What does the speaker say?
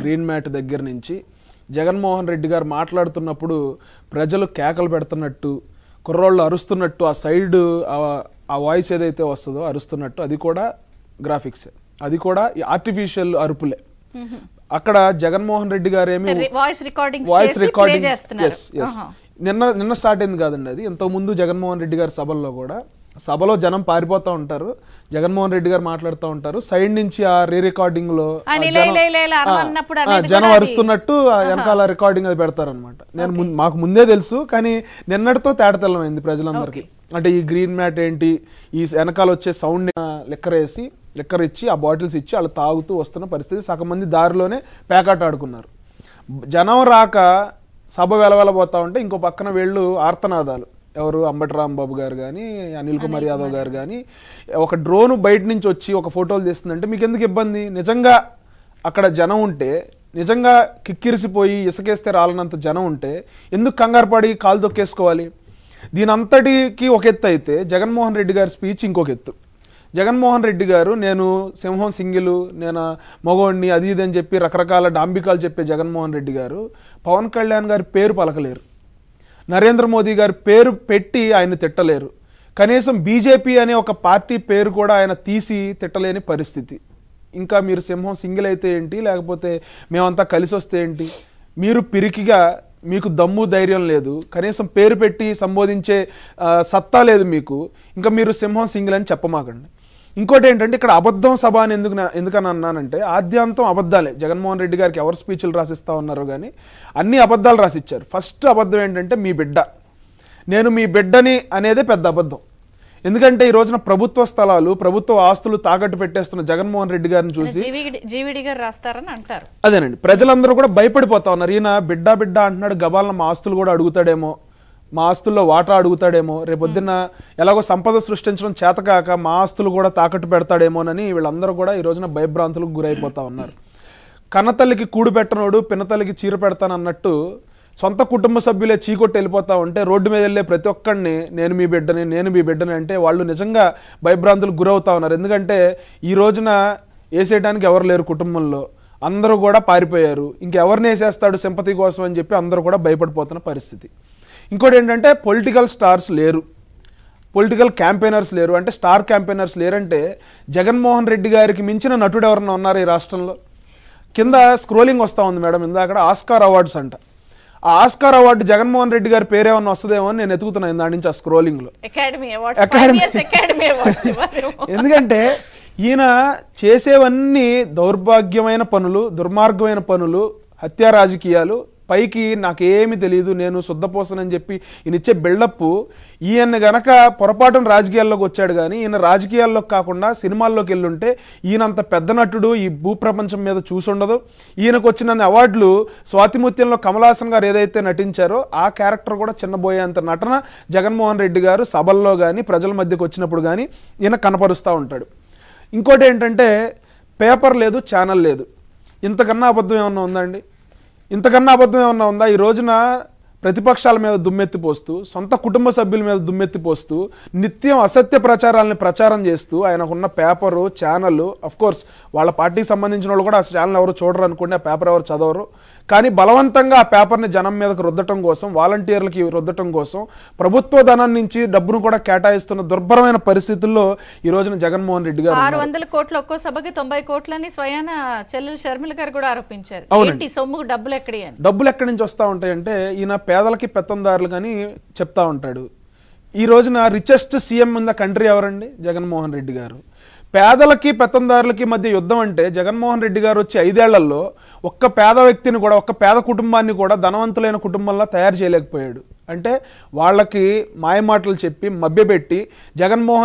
green mat దగ్గర నుంచి జగన్మోహన్ రెడ్డి గారు మాట్లాడుతున్నప్పుడు ప్రజలు కేకలు పెడుతున్నట్టు కుర్రోళ్ళు అరుస్తున్నట్టు ఆ సైడ్ ఆ వాయిస్ ఏదైతే వస్తుందో అరుస్తున్నట్టు అది కూడా గ్రాఫిక్సే అది కూడా ఆర్టిఫిషియల్ అరుపులే అక్కడ జగన్మోహన్ రెడ్డి గారు ఏమి వాయిస్ రికార్డింగ్ వాయిస్ రికార్డింగ్ నిన్న నిన్న స్టార్ట్ అయింది కాదండి అది ఇంతకుముందు జగన్మోహన్ రెడ్డి గారి సభల్లో కూడా సభలో జనం పారిపోతూ ఉంటారు జగన్మోహన్ రెడ్డి గారు మాట్లాడుతూ ఉంటారు సైడ్ నుంచి ఆ రీ రికార్డింగ్ లో జనం అరుస్తున్నట్టు వెనకాల రికార్డింగ్ అది పెడతారు అనమాట నేను మాకు ముందే తెలుసు కానీ నిన్నటితో తేడతెల్లమైంది ప్రజలందరికీ అంటే ఈ గ్రీన్ మ్యాట్ ఏంటి ఈ వెనకాల వచ్చే సౌండ్ లెక్కరేసి లెక్కర్ ఇచ్చి ఆ బాటిల్స్ ఇచ్చి వాళ్ళు తాగుతూ వస్తున్న పరిస్థితి సగం మంది దారిలోనే పేకాట ఆడుకున్నారు జనం రాక సభ వెలవెలబోతా ఉంటే ఇంకో పక్కన వీళ్ళు ఆర్తనాదాలు ఎవరు అంబటి రాంబాబు గారు కానీ అనిల్ కుమార్ యాదవ్ గారు కానీ ఒక డ్రోన్ బయట నుంచి వచ్చి ఒక ఫోటోలు తీస్తుందంటే మీకు ఎందుకు ఇబ్బంది నిజంగా అక్కడ జనం ఉంటే నిజంగా కిక్కిరిసిపోయి ఇసుకేస్తే రాలనంత జనం ఉంటే ఎందుకు కంగారు పడి కాలు తొక్కేసుకోవాలి దీని ఒక ఎత్తు అయితే జగన్మోహన్ రెడ్డి గారి స్పీచ్ ఇంకొక ఎత్తు జగన్మోహన్ రెడ్డి గారు నేను సింహం సింగిలు నేను మగోడిని అది ఇది అని చెప్పి రకరకాల డాంబికాలు చెప్పే జగన్మోహన్ రెడ్డి గారు పవన్ కళ్యాణ్ గారి పేరు పలకలేరు నరేంద్ర మోదీ గారి పేరు పెట్టి ఆయన తిట్టలేరు కనీసం బీజేపీ అనే ఒక పార్టీ పేరు కూడా ఆయన తీసి తిట్టలేని పరిస్థితి ఇంకా మీరు సింహం సింగిల్ అయితే ఏంటి లేకపోతే మేమంతా కలిసి వస్తే ఏంటి మీరు పిరికిగా మీకు దమ్ము ధైర్యం లేదు కనీసం పేరు పెట్టి సంబోధించే సత్తా లేదు మీకు ఇంకా మీరు సింహం సింగిల్ అని చెప్పమాకండి ఇంకోటి ఏంటంటే ఇక్కడ అబద్ధం సభ అని ఎందుకు ఎందుకని అన్నానంటే ఆద్యాంతం అబద్ధాలే జగన్మోహన్ రెడ్డి గారికి ఎవరు స్పీచ్లు రాసిస్తా ఉన్నారు కానీ అన్ని అబద్ధాలు రాసిచ్చారు ఫస్ట్ అబద్ధం ఏంటంటే మీ బిడ్డ నేను మీ బిడ్డని అనేదే పెద్ద అబద్ధం ఎందుకంటే ఈ రోజున ప్రభుత్వ స్థలాలు ప్రభుత్వ ఆస్తులు తాకట్టు పెట్టేస్తున్న జగన్మోహన్ రెడ్డి గారిని చూసి జీవిడి రాస్తారని అంటారు అదేనండి ప్రజలందరూ కూడా భయపడిపోతా ఉన్నారు ఈయన బిడ్డ బిడ్డ అంటున్నాడు గబాల్ మా ఆస్తులు కూడా అడుగుతాడేమో మా ఆస్తుల్లో వాటా అడుగుతాడేమో రేపు పొద్దున్న ఎలాగో సంపద సృష్టించడం చేతకాక మా ఆస్తులు కూడా తాకట్టు పెడతాడేమోనని వీళ్ళందరూ కూడా ఈ రోజున భయభ్రాంతులకు గురైపోతా ఉన్నారు కన్నతల్లికి కూడు పెట్టనోడు పిన్నతల్లికి చీర పెడతానన్నట్టు సొంత కుటుంబ సభ్యులే చీకొట్టి వెళ్ళిపోతా ఉంటే రోడ్డు మీద వెళ్ళే ప్రతి ఒక్కడిని నేను మీ బిడ్డని నేను మీ బిడ్డని అంటే వాళ్ళు నిజంగా భయభ్రాంతులకు గురవుతా ఉన్నారు ఎందుకంటే ఈ రోజున వేసేయడానికి ఎవరు లేరు కుటుంబంలో అందరూ కూడా పారిపోయారు ఇంకెవరిని వేసేస్తాడు సింపతి కోసం అని చెప్పి అందరూ కూడా భయపడిపోతున్న పరిస్థితి ఇంకోటి ఏంటంటే పొలిటికల్ స్టార్స్ లేరు పొలిటికల్ క్యాంపెయినర్స్ లేరు అంటే స్టార్ క్యాంపెయినర్స్ లేరంటే జగన్మోహన్ రెడ్డి గారికి మించిన నటుడు ఎవరన్నా ఉన్నారు ఈ రాష్ట్రంలో కింద స్క్రోలింగ్ వస్తూ ఉంది మేడం ఇందా అక్కడ ఆస్కార్ అవార్డ్స్ అంట ఆ ఆస్కార్ అవార్డు జగన్మోహన్ రెడ్డి గారి పేరేమన్నా వస్తుందేమో అని నేను ఎత్తుకుతున్నాను దాని నుంచి ఆ స్క్రోలింగ్లో అకాడమీ ఎందుకంటే ఈయన చేసేవన్నీ దౌర్భాగ్యమైన పనులు దుర్మార్గమైన పనులు హత్యా రాజకీయాలు పైకి నాకేమి తెలియదు నేను శుద్ధపోసనని చెప్పి ఈయన ఇచ్చే బిల్డప్ ఈయన గనక పొరపాటున రాజకీయాల్లోకి వచ్చాడు కానీ ఈయన రాజకీయాల్లోకి కాకుండా సినిమాల్లోకి వెళ్ళుంటే ఈయనంత పెద్ద నటుడు ఈ భూప్రపంచం మీద చూసుండదు ఈయనకు వచ్చిన అవార్డులు స్వాతిముత్యంలో కమలాసన్ గారు ఏదైతే నటించారో ఆ క్యారెక్టర్ కూడా చిన్నబోయేంత నటన జగన్మోహన్ రెడ్డి గారు సభల్లో కానీ ప్రజల మధ్యకు వచ్చినప్పుడు కానీ ఈయన కనపరుస్తూ ఉంటాడు ఇంకోటి ఏంటంటే పేపర్ లేదు ఛానల్ లేదు ఇంతకన్నా అబద్ధం ఏమన్నా ఉందండి ఇంతకన్నా అబద్ధం ఏమన్నా ఉందా ఈ రోజున ప్రతిపక్షాల మీద దుమ్మెత్తి పోస్తూ సొంత కుటుంబ సభ్యుల మీద దుమ్మెత్తి పోస్తూ నిత్యం అసత్య ప్రచారాలని ప్రచారం చేస్తూ ఆయనకున్న పేపరు ఛానల్ కోర్స్ వాళ్ళ పార్టీకి సంబంధించిన వాళ్ళు కూడా ఆ ఛానల్ ఎవరు చూడరు అనుకోండి ఆ పేపర్ ఎవరు చదవరు కానీ బలవంతంగా ఆ పేపర్ని జనం మీదకు రుద్దటం కోసం వాలంటీర్లకి రుద్దటం కోసం ప్రభుత్వ ధనం నుంచి డబ్బును కూడా కేటాయిస్తున్న దుర్భరమైన పరిస్థితుల్లో ఈ రోజున జగన్మోహన్ రెడ్డి గారు ఆరు వందల కోట్ల ఒక్కో సభకి తొంభై కోట్లని స్వయాన చెల్లెలు షర్మిల గారు కూడా ఆరోపించారు డబ్బులు ఎక్కడ డబ్బులు ఎక్కడి నుంచి వస్తా ఉంటాయంటే ఈయన పేదలకి పెత్తందారులు కానీ చెప్తా ఉంటాడు ఈ రోజున రిచెస్ట్ సీఎం ఉన్న కంట్రీ ఎవరండి జగన్మోహన్ రెడ్డి గారు పేదలకి పెత్తందారులకి మధ్య యుద్ధం అంటే జగన్మోహన్ రెడ్డి గారు వచ్చి ఐదేళ్లలో ఒక్క పేద వ్యక్తిని కూడా ఒక్క పేద కుటుంబాన్ని కూడా ధనవంతులైన కుటుంబంలో తయారు చేయలేకపోయాడు అంటే వాళ్ళకి మాయమాటలు చెప్పి మభ్యపెట్టి జగన్మోహన్